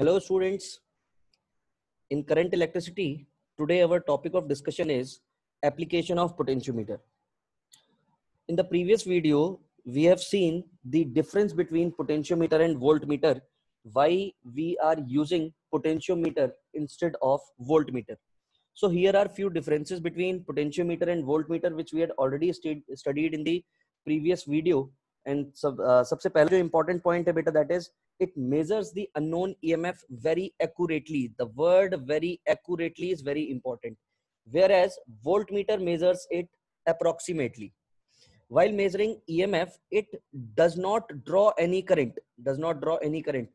Hello students. In current electricity, today our topic of discussion is application of potentiometer. In the previous video, we have seen the difference between potentiometer and voltmeter, why we are using potentiometer instead of voltmeter. So here are few differences between potentiometer and voltmeter which we had already studied in the previous video and सब uh, सबसे पहले जो important point है बेटा that is it measures the unknown EMF very accurately the word very accurately is very important whereas voltmeter measures it approximately while measuring EMF it does not draw any current does not draw any current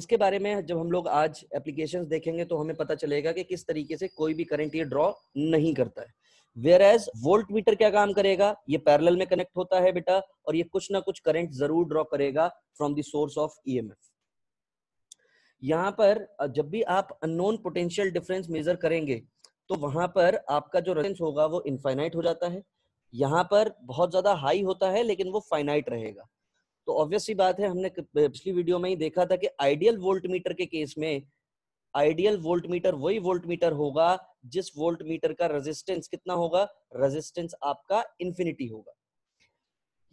इसके बारे में जब हम लोग आज application देखेंगे तो हमें पता चलेगा कि किस तरीके से कोई भी करंट ये ड्रॉ नहीं करता है वेयर एज वोल्ट मीटर क्या काम करेगा ये पैरेलल में कनेक्ट होता है बेटा और ये कुछ ना कुछ करंट जरूर ड्रॉ करेगा from the source of EMF यहां पर जब भी आप अननोन पोटेंशियल डिफरेंस मेजर करेंगे तो वहां पर आपका जो रेफरेंस होगा वो इनफाइनाइट हो जाता है यहाँ पर बहुत ज्यादा हाई होता है लेकिन वो फाइनाइट रहेगा तो ऑब्वियसली बात है हमने पिछली वीडियो में ही देखा था कि आइडियल वोल्ट मीटर के केस में आइडियल वोल्ट मीटर वही वोल्ट मीटर होगा जिस वोल्ट मीटर का रेजिस्टेंस कितना होगा रेजिस्टेंस आपका इंफिनिटी होगा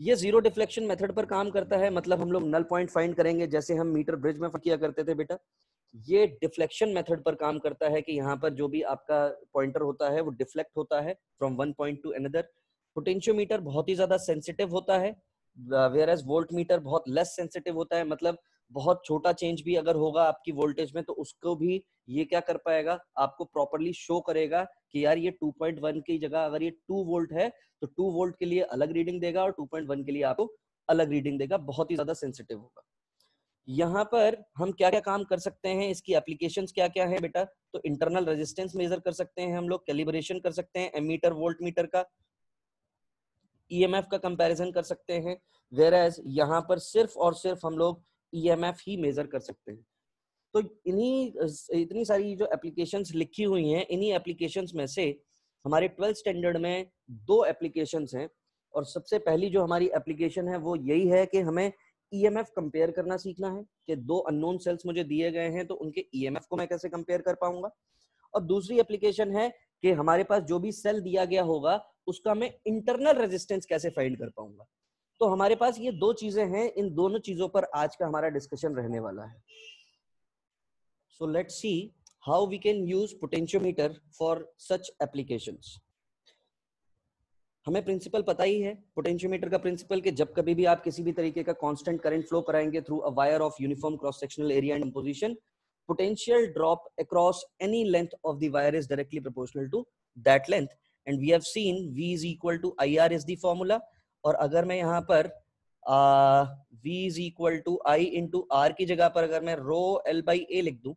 ये जीरो डिफ्लेक्शन मेथड पर काम करता है मतलब हम लोग नल पॉइंट फाइंड करेंगे जैसे हम मीटर ब्रिज में किया करते थे बेटा ये डिफ्लेक्शन मेथड पर काम करता है कि यहाँ पर जो भी आपका पॉइंटर होता है वो डिफ्लेक्ट होता है from one point to another potentiometer बहुत ही ज्यादा सेंसिटिव होता है वेयर एज वोल्ट मीटर बहुत लेस सेंसिटिव होता है मतलब बहुत छोटा चेंज भी अगर होगा आपकी वोल्टेज में तो उसको भी ये क्या कर पाएगा आपको प्रॉपरली शो करेगा कि यार ये 2.1 की जगह अगर ये 2 वोल्ट है तो 2 वोल्ट के लिए अलग रीडिंग देगा और 2.1 के लिए आपको अलग रीडिंग देगा बहुत ही ज्यादा सेंसिटिव होगा यहाँ पर हम क्या क्या काम कर सकते हैं इसकी एप्लीकेशन क्या क्या है बेटा तो इंटरनल रेजिस्टेंस मेजर कर सकते हैं हम लोग कैलिब्रेशन कर सकते हैं एमीटर वोल्ट मीटर का ई e का कंपेरिजन कर सकते हैं वेर एज यहाँ पर सिर्फ और सिर्फ हम लोग ईएमएफ e ही मेजर कर सकते हैं तो इन्हीं इतनी सारी जो एप्लीकेशंस लिखी हुई हैं इन्हीं एप्लीकेशंस में से हमारे ट्वेल्थ स्टैंडर्ड में दो एप्लीकेशंस हैं और सबसे पहली जो हमारी एप्लीकेशन है वो यही है कि हमें ई एम एफ कंपेयर करना सीखना है कि दो अननोन सेल्स मुझे दिए गए हैं तो उनके ई एम एफ को मैं कैसे कंपेयर कर पाऊंगा और दूसरी एप्लीकेशन है कि हमारे पास जो भी सेल दिया गया होगा उसका मैं इंटरनल रेजिस्टेंस कैसे फाइंड कर पाऊंगा तो हमारे पास ये दो चीजें हैं इन दोनों चीजों पर आज का हमारा डिस्कशन रहने वाला है so let see how we can use potentiometer for such application हमें प्रिंसिपल पता ही है पोटेंशियोमीटर का प्रिंसिपल कि जब कभी भी आप किसी भी तरीके का कांस्टेंट करंट फ्लो कराएंगे through a wire of uniform cross sectional area and position potential drop across any length of the wire is directly proportional to that length and we have seen V is equal to ir is the formula और अगर मैं यहाँ पर V is equal to I into R की जगह पर अगर मैं रो एल बाई ए लिख दू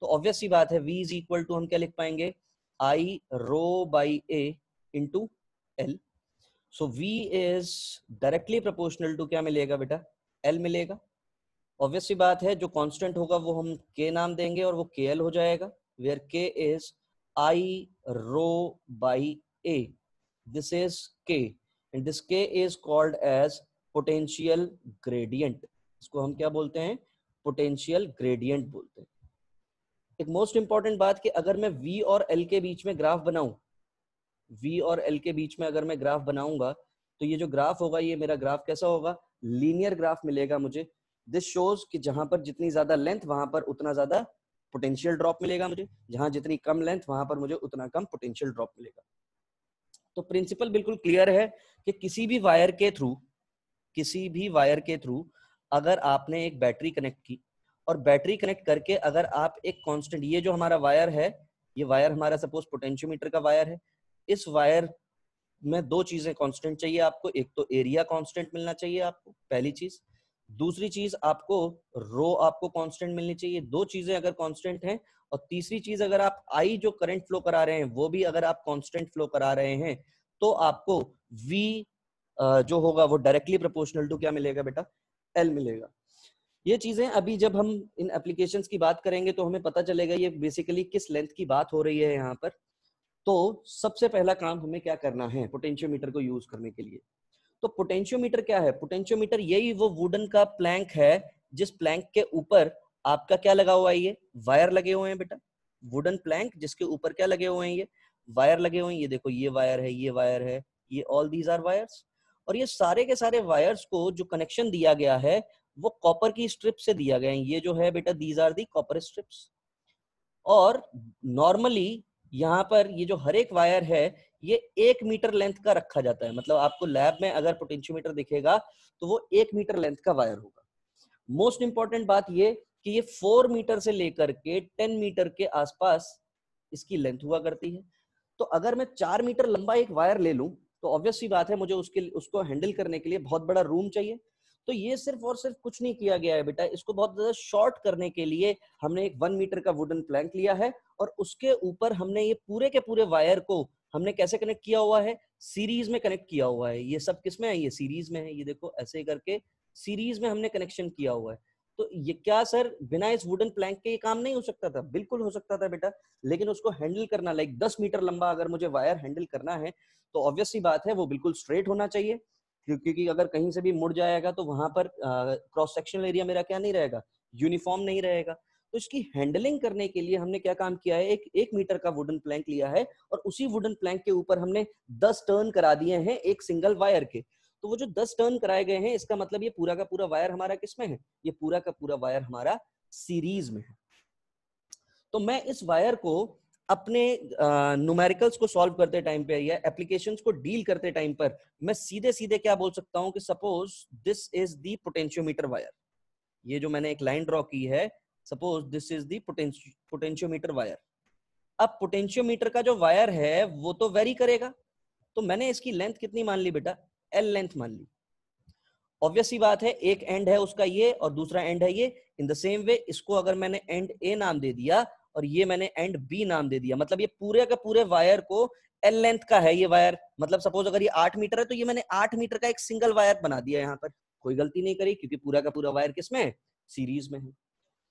तो ऑब्वियस सी बात है वी इज इक्वल टू हम क्या लिख पाएंगे I rho by A into L so V is directly proportional to क्या मिलेगा बेटा एल मिलेगा ऑब्वियस सी बात है जो कॉन्स्टेंट होगा वो हम के नाम देंगे और वो के एल हो जाएगा where K is I rho by A this is K and this k is called as potential gradient इसको हम क्या बोलते हैं पोटेंशियल ग्रेडियंट बोलते हैं एक मोस्ट इंपॉर्टेंट बात कि अगर मैं v और l के बीच में ग्राफ बनाऊं v और l के बीच में अगर मैं ग्राफ बनाऊंगा तो ये जो ग्राफ होगा ये मेरा ग्राफ कैसा होगा लीनियर ग्राफ मिलेगा मुझे दिस शोज कि जहां पर जितनी ज्यादा लेंथ वहां पर उतना ज्यादा पोटेंशियल ड्रॉप मिलेगा मुझे जहां जितनी कम लेंथ वहां पर मुझे उतना कम पोटेंशियल ड्रॉप मिलेगा तो प्रिंसिपल बिल्कुल क्लियर है कि किसी भी वायर के थ्रू किसी भी वायर के थ्रू अगर आपने एक बैटरी कनेक्ट की और बैटरी कनेक्ट करके अगर आप एक कांस्टेंट ये जो हमारा वायर है ये वायर हमारा सपोज पोटेंशियोमीटर का वायर है इस वायर में दो चीजें कांस्टेंट चाहिए आपको एक तो एरिया कांस्टेंट मिलना चाहिए आपको पहली चीज दूसरी चीज आपको रो आपको कांस्टेंट मिलनी चाहिए दो चीजें अगर कांस्टेंट हैं और तीसरी चीज अगर आप आई जो करंट फ्लो करा रहे हैं वो भी अगर आप कॉन्स्टेंट फ्लो करा रहे हैं तो आपको वी जो होगा वो डायरेक्टली प्रोपोर्शनल टू क्या मिलेगा बेटा एल मिलेगा ये चीजें अभी जब हम इन एप्लीकेशन की बात करेंगे तो हमें पता चलेगा ये बेसिकली किस लेंथ की बात हो रही है यहाँ पर तो सबसे पहला काम हमें क्या करना है पोटेंशियोमीटर को यूज करने के लिए तो पोटेंशियोमीटर क्या है पोटेंशियोमीटर यही वो वुडन का प्लैंक है जिस प्लैंक के ऊपर आपका क्या लगा हुआ है ये वायर लगे हुए हैं बेटा वुडन प्लैंक जिसके ऊपर क्या लगे हुए हैं ये वायर लगे हुए हैं ये देखो ये वायर है ये वायर है ये ऑल दीज आर वायर्स और ये सारे के सारे वायर्स को जो कनेक्शन दिया गया है वो कॉपर की स्ट्रिप से दिया गया है ये जो है बेटा these are the copper strips और नॉर्मली यहाँ पर ये जो हर एक वायर है ये एक मीटर लेंथ का रखा जाता है मतलब आपको लैब में अगर पोटेंशियोमीटर दिखेगा तो वो एक मीटर लेंथ का वायर होगा मोस्ट इंपॉर्टेंट बात ये कि ये फोर मीटर से लेकर के टेन मीटर के आसपास इसकी लेंथ हुआ करती है तो अगर मैं चार मीटर लंबा एक वायर ले लूं तो ऑब्वियस सी बात है मुझे उसके उसको हैंडल करने के लिए बहुत बड़ा रूम चाहिए तो ये सिर्फ और सिर्फ कुछ नहीं किया गया है बेटा इसको बहुत ज्यादा शॉर्ट करने के लिए हमने एक वन मीटर का वुडन प्लैंक लिया है और उसके ऊपर हमने ये पूरे के पूरे वायर को हमने कैसे कनेक्ट किया हुआ है सीरीज में कनेक्ट किया हुआ है ये सब किस में है ये सीरीज में है ये देखो ऐसे करके सीरीज में हमने कनेक्शन किया हुआ है तो ये क्या सर बिना इस वुडन प्लैंक के ये काम नहीं हो सकता था बिल्कुल हो सकता था बेटा लेकिन उसको हैंडल करना लाइक दस मीटर लंबा अगर मुझे वायर हैंडल करना है तो ऑब्वियसली बात है वो बिल्कुल स्ट्रेट होना चाहिए क्योंकि अगर कहीं से भी मुड़ जाएगा तो वहां पर क्रॉस सेक्शनल एरिया मेरा क्या नहीं रहेगा यूनिफॉर्म नहीं रहेगा तो इसकी हैंडलिंग करने के लिए हमने क्या काम किया है एक एक मीटर का वुडन प्लैंक लिया है और उसी वुडन प्लैंक के ऊपर हमने दस टर्न करा दिए हैं एक सिंगल वायर के तो वो जो दस टर्न कराए गए हैं इसका मतलब ये पूरा का पूरा वायर हमारा किसमें है ये पूरा का पूरा वायर हमारा सीरीज में है तो मैं इस वायर को अपने न्यूमेरिकल्स को सॉल्व करते टाइम पे या एप्लीकेशंस को डील करते टाइम पर मैं सीधे सीधे क्या बोल सकता हूं कि suppose this is the potentiometer wire ये जो मैंने एक लाइन ड्रॉ की है suppose this is the potentiometer wire अब पोटेंशियोमीटर का जो वायर है वो तो वेरी करेगा तो मैंने इसकी लेंथ कितनी मान ली बेटा एल लेंथ मान ली ऑब्वियस ही बात है एक एंड है उसका ये और दूसरा एंड है ये इन द सेम वे इसको अगर मैंने एंड ए नाम दे दिया और ये मैंने एंड बी नाम दे दिया मतलब ये पूरे का पूरे वायर को एल लेंथ का है ये वायर मतलब सपोज अगर ये आठ मीटर है तो ये मैंने आठ मीटर का एक सिंगल वायर बना दिया यहाँ पर कोई गलती नहीं करी क्योंकि पूरा का पूरा वायर किसमें है सीरीज में है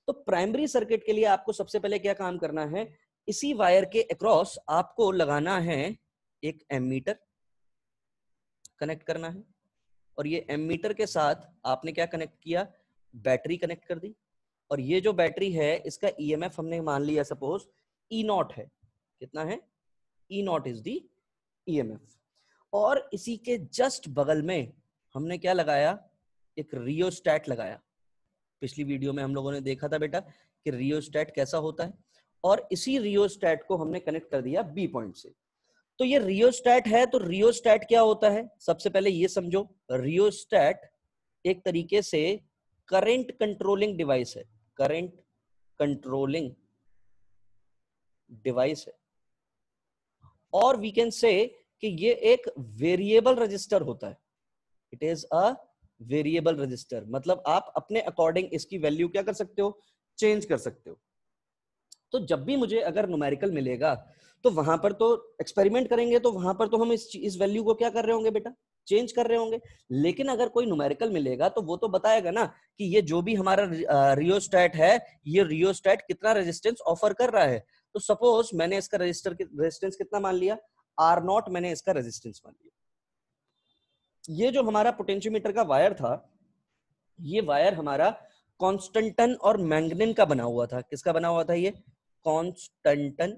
तो प्राइमरी सर्किट के लिए आपको सबसे पहले क्या काम करना है इसी वायर के अक्रॉस आपको लगाना है एक एम मीटर कनेक्ट करना है और ये एमीटर के साथ आपने क्या कनेक्ट किया बैटरी कनेक्ट कर दी और ये जो बैटरी है इसका ईएमएफ e हमने मान लिया सपोज ई नॉट है कितना है E naught is the EMF और इसी के जस्ट बगल में हमने क्या लगाया एक रियोस्टैट लगाया पिछली वीडियो में हम लोगों ने देखा था बेटा कि रियोस्टैट कैसा होता है और इसी रियोस्टैट को हमने कनेक्ट कर दिया बी पॉइंट से तो ये रियोस्टैट है तो रियोस्टैट क्या होता है सबसे पहले ये समझो रियोस्टैट एक तरीके से करंट कंट्रोलिंग डिवाइस है करंट कंट्रोलिंग डिवाइस है और वी कैन से कि ये एक वेरिएबल रजिस्टर होता है it is a variable resistor मतलब आप अपने अकॉर्डिंग इसकी वैल्यू क्या कर सकते हो चेंज कर सकते हो तो जब भी मुझे अगर न्यूमेरिकल मिलेगा तो वहां पर तो एक्सपेरिमेंट करेंगे तो वहां पर तो हम इस इस वैल्यू को क्या कर रहे होंगे बेटा चेंज कर रहे होंगे लेकिन अगर कोई न्यूमेरिकल मिलेगा तो वो तो बताएगा ना कि ये जो भी हमारा रियोस्टैट है ये रियोस्टैट कितना रेजिस्टेंस ऑफर कर रहा है तो सपोज मैंने इसका रजिस्टर रेजिस्टेंस कितना मान लिया आर नॉट मैंने इसका रेजिस्टेंस मान लिया ये जो हमारा पोटेंशियोमीटर का वायर था ये वायर हमारा कॉन्स्टेंटन और मैंगनिन का बना हुआ था किसका बना हुआ था ये कॉन्स्टेंटन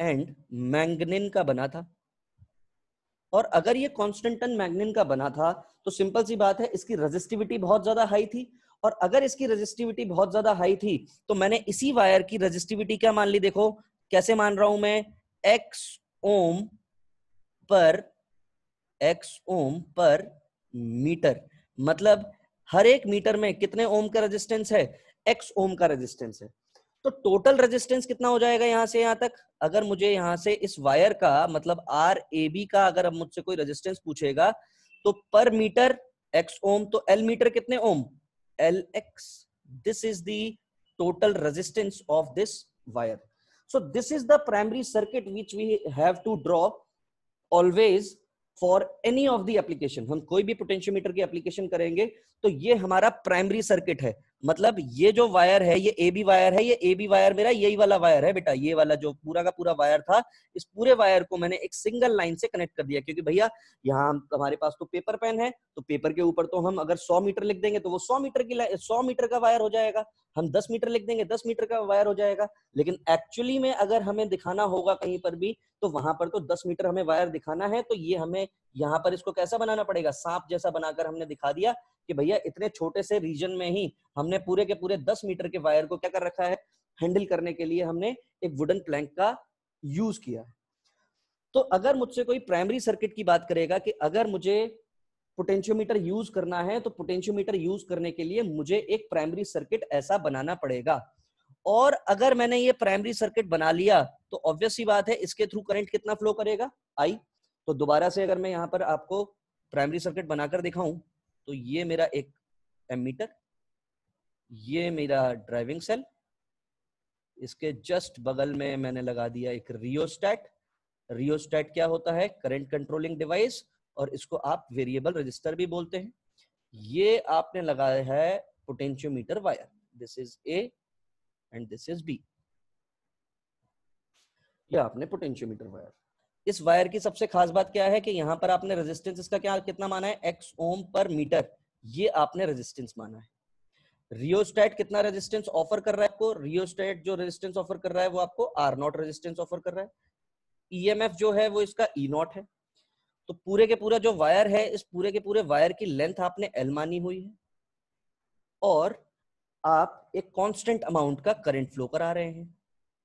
एंड मैंगनिन का बना था और अगर ये कॉन्स्टेंटन मैग्निन का बना था तो सिंपल सी बात है इसकी रजिस्टिविटी बहुत ज्यादा हाई थी और अगर इसकी रजिस्टिविटी बहुत ज्यादा हाई थी तो मैंने इसी वायर की रजिस्टिविटी क्या मान ली देखो कैसे मान रहा हूं मैं एक्स ओम पर एक्स ओम पर मीटर मतलब हर एक मीटर में कितने ओम का रेजिस्टेंस है एक्स ओम का रेजिस्टेंस है तो टोटल रेजिस्टेंस कितना हो जाएगा यहां से यहां तक अगर मुझे यहां से इस वायर का मतलब आर ए बी का अगर मुझसे कोई रेजिस्टेंस पूछेगा तो पर मीटर एक्स ओम तो एल मीटर कितने ohm L X this is the total resistance of this wire so this is the primary circuit which we have to draw always for any of the application हम कोई भी potentiometer की application करेंगे तो ये हमारा primary circuit है मतलब ये जो वायर है ये ए बी वायर है ये ए बी वायर मेरा यही वाला वायर है बेटा ये वाला जो पूरा का पूरा वायर था इस पूरे वायर को मैंने एक सिंगल लाइन से कनेक्ट कर दिया क्योंकि भैया यहाँ हमारे पास तो पेपर पेन है तो पेपर के ऊपर तो हम अगर 100 मीटर लिख देंगे तो वो 100 मीटर की सौ मीटर का वायर हो जाएगा हम दस मीटर लिख देंगे दस मीटर का वायर हो जाएगा लेकिन एक्चुअली में अगर हमें दिखाना होगा कहीं पर भी तो वहां पर तो दस मीटर हमें वायर दिखाना है तो ये हमें यहाँ पर इसको कैसा बनाना पड़ेगा सांप जैसा बनाकर हमने दिखा दिया कि भैया भैया इतने छोटे से रीजन में ही हमने पूरे के पूरे दस मीटर के वायर को क्या कर रखा है हैंडल करने के लिए हमने एक वुडन प्लैंक का यूज किया तो अगर मुझसे कोई प्राइमरी सर्किट की बात करेगा कि अगर मुझे पोटेंशियोमीटर यूज करना है तो पोटेंशियोमीटर यूज करने के लिए मुझे एक प्राइमरी सर्किट ऐसा बनाना पड़ेगा और अगर मैंने ये प्राइमरी सर्किट बना लिया तो ऑब्वियस ही बात है इसके थ्रू करंट कितना फ्लो करेगा आई तो दोबारा से अगर मैं यहां पर आपको प्राइमरी सर्किट बनाकर दिखाऊं तो ये मेरा एक एमीटर ये मेरा ड्राइविंग सेल इसके जस्ट बगल में मैंने लगा दिया एक रियोस्टैट रियोस्टैट क्या होता है करंट कंट्रोलिंग डिवाइस और इसको आप वेरिएबल रजिस्टर भी बोलते हैं ये आपने लगाया है potentiometer wire this is A and this is B ये आपने पोटेंशियोमीटर वायर इस वायर की सबसे खास बात क्या है कि यहाँ पर आपने रेजिस्टेंस इसका क्या कितना माना है एक्स ओम पर मीटर ये आपने रेजिस्टेंस माना है रियोस्टेट कितना रेजिस्टेंस ऑफर कर रहा है आपको रियोस्टेट जो रेजिस्टेंस ऑफर कर रहा है वो आपको आर नॉट रेजिस्टेंस ऑफर कर रहा है ईएमएफ e जो है वो इसका ई नॉट है तो पूरे के पूरा जो वायर है इस पूरे के पूरे वायर की लेंथ आपने एल मानी हुई है और आप एक कॉन्स्टेंट अमाउंट का करेंट फ्लो करा रहे हैं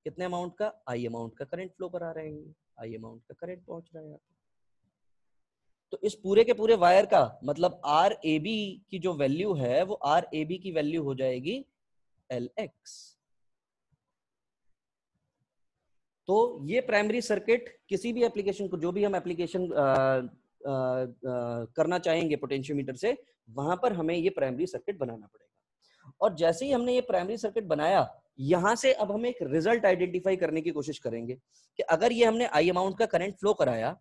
कितने अमाउंट का आई अमाउंट का करेंट फ्लो करा रहे हैं आई अमाउंट का करंट पहुंच रहा है आपको तो इस पूरे के पूरे वायर का मतलब आर ए बी की जो वैल्यू है वो आर ए बी की वैल्यू हो जाएगी एल एक्स तो ये प्राइमरी सर्किट किसी भी एप्लीकेशन को जो भी हम एप्लीकेशन करना चाहेंगे पोटेंशियोमीटर से वहां पर हमें ये प्राइमरी सर्किट बनाना पड़ेगा और जैसे ही हमने ये प्राइमरी सर्किट बनाया यहां से अब हम एक रिजल्ट आइडेंटिफाई करने की कोशिश करेंगे कि अगर ये हमने आई अमाउंट का करंट फ्लो कराया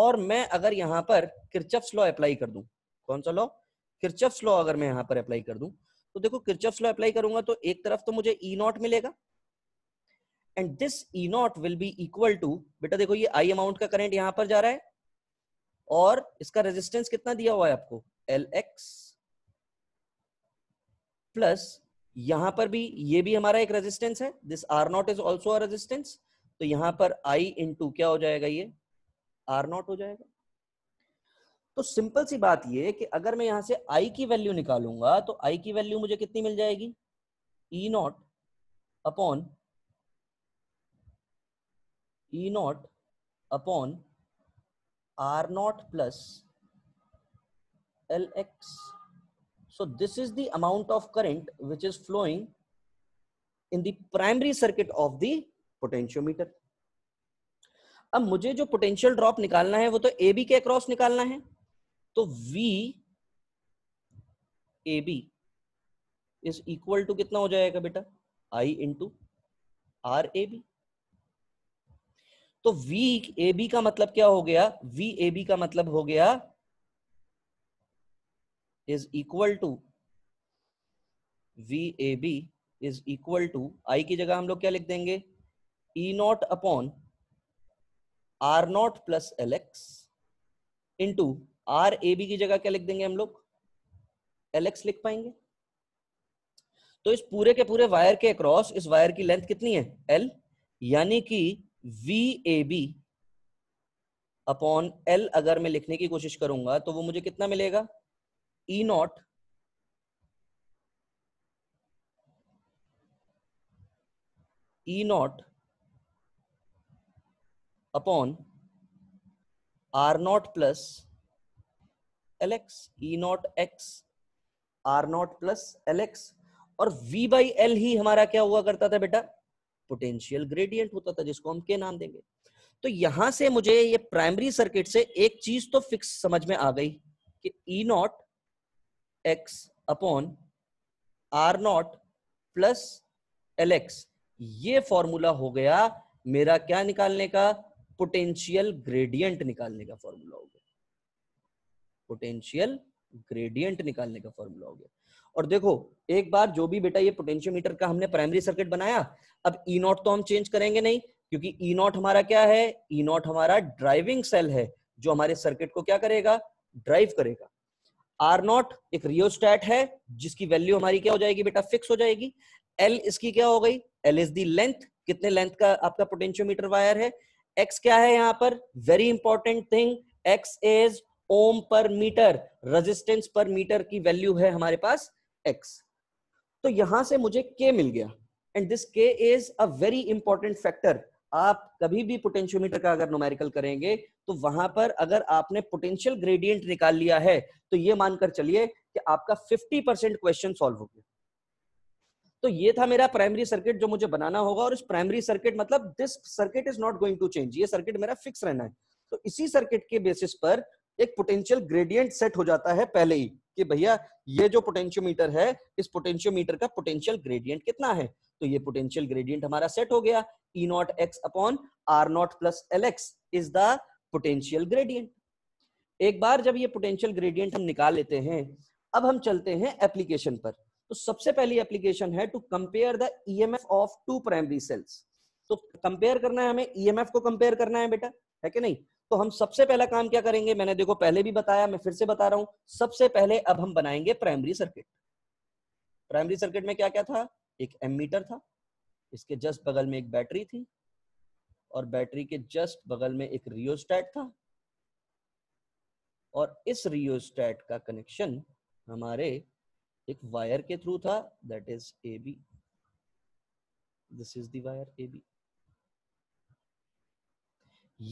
और मैं अगर यहां पर किरचप्स लॉ अप्लाई कर दूं कौन सा लॉ किरचप्स लॉ अगर मैं यहां पर अप्लाई कर दूं तो देखो किरचप्स लॉ अप्लाई करूंगा तो एक तरफ तो मुझे ई e नॉट मिलेगा and this E naught will be equal to बेटा देखो ये आई अमाउंट का करंट यहां पर जा रहा है और इसका रेजिस्टेंस कितना दिया हुआ है आपको एल एक्स प्लस यहां पर भी ये भी हमारा एक रेजिस्टेंस है this R naught is also resistance तो यहां पर आई इन टू क्या हो जाएगा ये आर नॉट हो जाएगा तो सिंपल सी बात ये कि अगर मैं यहां से आई की वैल्यू निकालूंगा तो आई की वैल्यू मुझे कितनी मिल जाएगी E naught upon E naught upon R naught plus L X So this is the amount of current which is flowing in the primary circuit of the potentiometer अब मुझे जो पोटेंशियल ड्रॉप निकालना है वो तो ए बी के across निकालना है तो V A B is equal to कितना हो जाएगा बेटा I into R A B तो वी ए बी का मतलब क्या हो गया वी ए बी का मतलब हो गया is equal to VAB is equal to I की जगह हम लोग क्या लिख देंगे E not upon R not plus Lx into R A B की जगह क्या लिख देंगे हम लोग एल एक्स लिख पाएंगे तो इस पूरे के पूरे वायर के अक्रॉस इस वायर की लेंथ कितनी है एल यानी कि V A B upon L अगर मैं लिखने की कोशिश करूंगा तो वो मुझे कितना मिलेगा E naught E naught upon R naught plus Lx E naught x R naught plus Lx और V बाई एल ही हमारा क्या हुआ करता था बेटा पोटेंशियल ग्रेडियंट होता था जिसको हम के नाम देंगे तो यहां से मुझे ये प्राइमरी सर्किट से एक चीज तो फिक्स समझ में आ गई कि E e naught X upon R naught plus L X ये फॉर्मूला हो गया मेरा क्या निकालने का पोटेंशियल ग्रेडियंट निकालने का फॉर्मूला हो गया पोटेंशियल ग्रेडियंट निकालने का फॉर्मूला हो गया और देखो एक बार जो भी बेटा ये पोटेंशियोमीटर का हमने प्राइमरी सर्किट बनाया अब ई e नॉट तो हम चेंज करेंगे नहीं क्योंकि ई e नॉट हमारा क्या है ई e नॉट हमारा ड्राइविंग सेल है जो हमारे सर्किट को क्या करेगा ड्राइव करेगा आर नॉट एक रियोस्टैट है जिसकी वैल्यू हमारी क्या हो जाएगी बेटा फिक्स हो जाएगी एल इसकी क्या हो गई एल इज दी लेंथ कितने लेंथ का आपका पोटेंशियोमीटर वायर है एक्स क्या है यहां पर very important thing X is ohm per meter resistance per meter की वैल्यू है हमारे पास एक्स तो यहां से मुझे के मिल गया and this K is a very important factor आप कभी भी पोटेंशियोमीटर का अगर नोमेरिकल करेंगे तो वहां पर अगर आपने पोटेंशियल ग्रेडियंट निकाल लिया है तो ये मानकर चलिए कि आपका 50 परसेंट क्वेश्चन सॉल्व हो गया तो ये था मेरा प्राइमरी सर्किट जो मुझे बनाना होगा और इस प्राइमरी सर्किट मतलब this circuit is not going to change ये सर्किट मेरा फिक्स रहना है तो इसी सर्किट के बेसिस पर एक पोटेंशियल ग्रेडियंट सेट हो जाता है पहले ही कि भैया ये जो पोटेंशियोमीटर है इस पोटेंशियोमीटर का पोटेंशियल ग्रेडियंट कितना है तो ये पोटेंशियल ग्रेडियंट हमारा सेट हो गया E naught X upon R naught plus L X is the potential gradient एक बार जब ये पोटेंशियल ग्रेडियंट हम निकाल लेते हैं अब हम चलते हैं एप्लीकेशन पर तो सबसे पहली एप्लीकेशन है to compare the EMF of two primary cells तो कंपेयर करना है हमें ईएमएफ e को कंपेयर करना है बेटा है कि नहीं तो हम सबसे पहला काम क्या करेंगे मैंने देखो पहले भी बताया मैं फिर से बता रहा हूं सबसे पहले अब हम बनाएंगे प्राइमरी सर्किट प्राइमरी सर्किट में क्या क्या था एक एमीटर था इसके जस्ट बगल में एक बैटरी थी और बैटरी के जस्ट बगल में एक रियोस्टैट था और इस रियोस्टैट का कनेक्शन हमारे एक वायर के थ्रू था that is A B this is दायर ए बी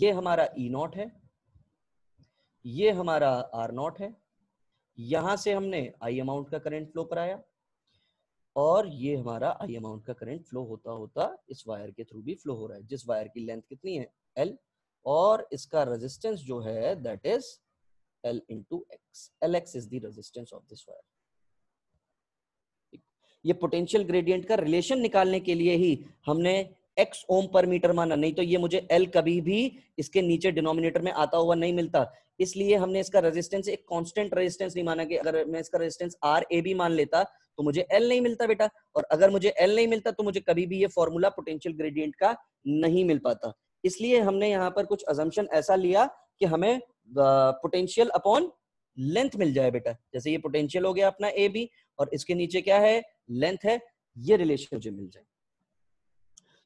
ये हमारा ई e नॉट है ये हमारा आर नॉट है यहां से हमने आई अमाउंट का करंट फ्लो कराया और ये हमारा आई अमाउंट का करंट फ्लो होता होता इस वायर के थ्रू भी फ्लो हो रहा है जिस वायर की लेंथ कितनी है एल और इसका रेजिस्टेंस जो है that is L into X L X is the resistance of this wire ये पोटेंशियल ग्रेडियंट का रिलेशन निकालने के लिए ही हमने एक्स ओम पर मीटर माना नहीं तो ये मुझे एल कभी भी इसके नीचे डिनोमिनेटर में आता हुआ नहीं मिलता इसलिए हमने इसका रेजिस्टेंस एक कांस्टेंट रेजिस्टेंस नहीं माना कि अगर मैं इसका रेजिस्टेंस आर ए बी मान लेता तो मुझे एल नहीं मिलता बेटा और अगर मुझे एल नहीं मिलता तो मुझे कभी भी ये फॉर्मूला पोटेंशियल ग्रेडियंट का नहीं मिल पाता इसलिए हमने यहाँ पर कुछ अजम्पन ऐसा लिया कि हमें पोटेंशियल अपॉन लेंथ मिल जाए बेटा जैसे ये पोटेंशियल हो गया अपना ए बी और इसके नीचे क्या है लेंथ है ये रिलेशन मुझे मिल जाए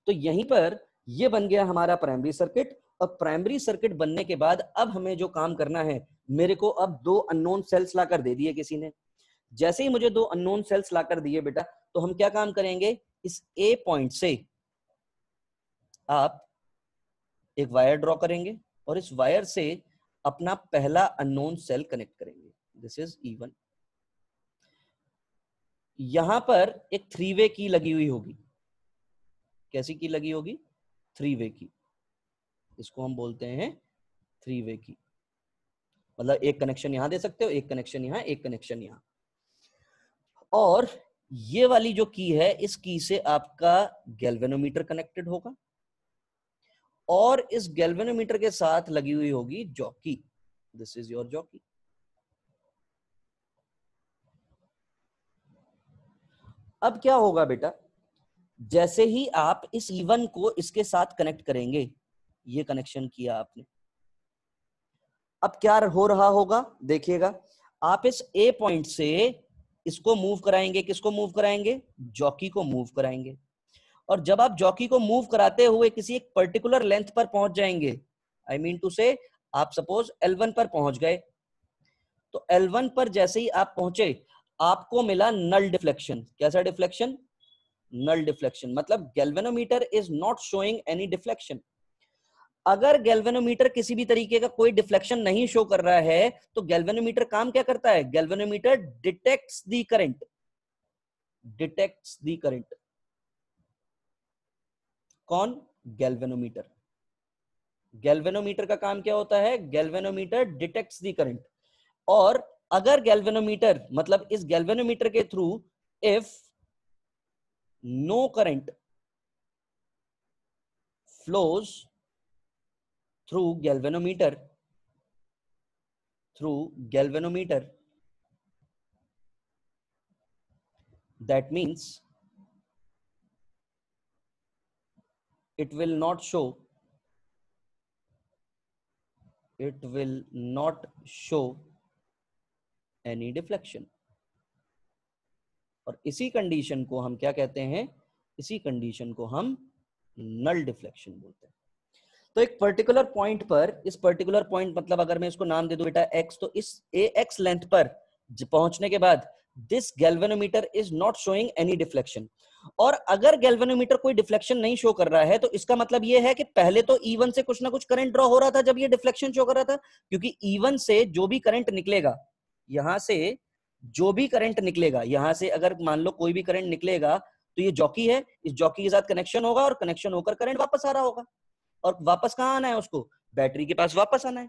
तो यहीं पर ये बन गया हमारा प्राइमरी सर्किट और प्राइमरी सर्किट बनने के बाद अब हमें जो काम करना है मेरे को अब दो अननोन सेल्स लाकर दे दिए किसी ने जैसे ही मुझे दो अननोन सेल्स लाकर दिए बेटा तो हम क्या काम करेंगे इस ए पॉइंट से आप एक वायर ड्रॉ करेंगे और इस वायर से अपना पहला अननोन सेल कनेक्ट करेंगे दिस इज इवन यहां पर एक थ्री वे की लगी हुई होगी कैसी की लगी होगी थ्री वे की इसको हम बोलते हैं थ्री वे की मतलब एक कनेक्शन यहां दे सकते हो एक कनेक्शन यहां एक कनेक्शन यहां और ये वाली जो की है इस की से आपका गैल्वेनोमीटर कनेक्टेड होगा और इस गैल्वेनोमीटर के साथ लगी हुई होगी jockey this is your jockey अब क्या होगा बेटा जैसे ही आप इस ईवन e को इसके साथ कनेक्ट करेंगे ये कनेक्शन किया आपने अब क्या हो रहा होगा देखिएगा आप इस ए पॉइंट से इसको मूव कराएंगे किसको मूव कराएंगे जॉकी को मूव कराएंगे और जब आप जॉकी को मूव कराते हुए किसी एक पर्टिकुलर लेंथ पर पहुंच जाएंगे आई मीन टू से आप सपोज L1 पर पहुंच गए तो L1 पर जैसे ही आप पहुंचे आपको मिला नल डिफ्लेक्शन कैसा डिफ्लेक्शन नल डिफ्लेक्शन मतलब galvanometer is not showing any deflection अगर गैल्वेनोमीटर किसी भी तरीके का कोई डिफ्लेक्शन नहीं शो कर रहा है तो गैल्वेनोमीटर काम क्या करता है galvanometer detects the current detects the current कौन गैल्वेनोमीटर गैल्वेनोमीटर का काम क्या होता है गैल्वेनोमीटर डिटेक्ट्स दी करंट और अगर गैल्वेनोमीटर मतलब इस गैल्वेनोमीटर के through if no current flows through galvanometer through galvanometer that means it will not show it will not show any deflection और इसी कंडीशन को हम क्या कहते हैं इसी कंडीशन को हम नल डिफ्लेक्शन बोलते हैं तो एक पर्टिकुलर पॉइंट पर इस पर्टिकुलर पॉइंट मतलब अगर मैं इसको नाम दे दू बेटा एक्स तो इस ए एक्स लेंथ पर पहुंचने के बाद this galvanometer is not showing any deflection और अगर गैल्वेनोमीटर कोई डिफ्लेक्शन नहीं शो कर रहा है तो इसका मतलब यह है कि पहले तो ईवन e से कुछ ना कुछ करंट ड्रॉ हो रहा था जब ये डिफ्लेक्शन शो कर रहा था क्योंकि ईवन e से जो भी करंट निकलेगा यहां से जो भी करंट निकलेगा यहां से अगर मान लो कोई भी करंट निकलेगा तो ये जॉकी है इस जॉकी के साथ कनेक्शन होगा और कनेक्शन होकर करंट वापस आ रहा होगा और वापस कहाँ आना है उसको बैटरी के पास वापस आना है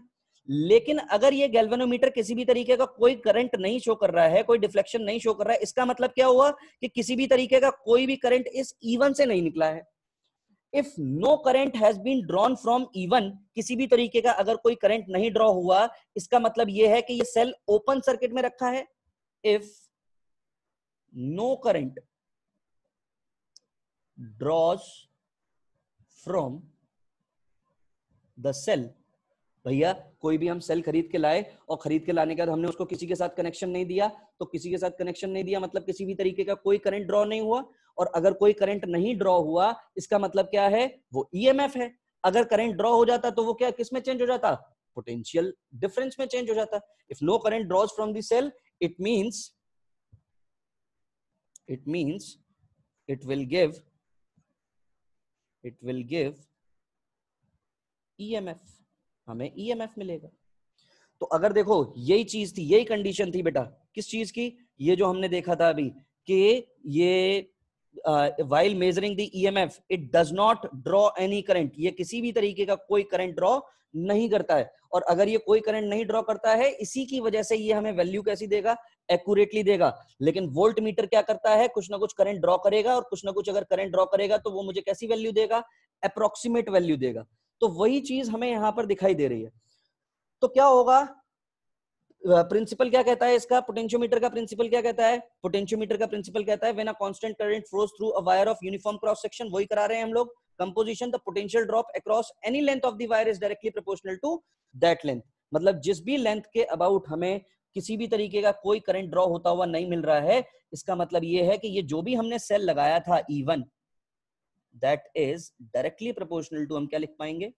लेकिन अगर ये गैल्वेनोमीटर किसी भी तरीके का कोई करंट नहीं शो कर रहा है कोई डिफ्लेक्शन नहीं शो कर रहा है इसका मतलब क्या हुआ कि किसी भी तरीके का कोई भी करंट इस ईवन से नहीं निकला है if no current has been drawn from even किसी भी तरीके का अगर कोई करंट नहीं ड्रॉ हुआ इसका मतलब यह है कि यह सेल ओपन सर्किट में रखा है if no current draws from the cell भैया कोई भी हम सेल खरीद के लाए और खरीद के लाने के बाद हमने उसको किसी के साथ कनेक्शन नहीं दिया तो किसी के साथ कनेक्शन नहीं दिया मतलब किसी भी तरीके का कोई करंट ड्रॉ नहीं हुआ और अगर कोई करंट नहीं ड्रॉ हुआ इसका मतलब क्या है वो ईएमएफ e है अगर करंट ड्रॉ हो जाता तो वो क्या किस में चेंज हो जाता पोटेंशियल डिफरेंस में चेंज हो जाता if no current draws from the cell it mean it means it will give it will give EMF e हमें ईएमएफ e मिलेगा तो अगर देखो यही चीज थी यही कंडीशन थी बेटा किस चीज की ये जो हमने देखा था अभी कि ये uh, while measuring the emf it does not draw any current ये किसी भी तरीके का कोई current ड्रॉ नहीं करता है और अगर ये कोई करंट नहीं ड्रॉ करता है इसी की वजह से ये हमें वैल्यू कैसी देगा एक्यूरेटली देगा लेकिन वोल्ट मीटर क्या करता है कुछ ना कुछ करंट ड्रॉ करेगा और कुछ ना कुछ अगर करंट ड्रॉ करेगा तो वो मुझे कैसी वैल्यू देगा अप्रोक्सीमेट वैल्यू देगा तो वही चीज हमें यहाँ पर दिखाई दे रही है तो क्या होगा प्रिंसिपल क्या कहता है इसका पोटेंशियोमीटर का प्रिंसिपल क्या कहता है पोटेंशियोमीटर का प्रिंसिपल कहता है when a constant current flows through a wire of uniform cross section वही करा रहे हैं हम लोग composition the potential drop across any length of the wire is directly proportional to that length मतलब जिस भी लेंथ के अबाउट हमें किसी भी तरीके का कोई करंट ड्रॉ होता हुआ नहीं मिल रहा है इसका मतलब ये है कि ये जो भी हमने सेल लगाया था E one that is directly proportional to हम क्या लिख पाएंगे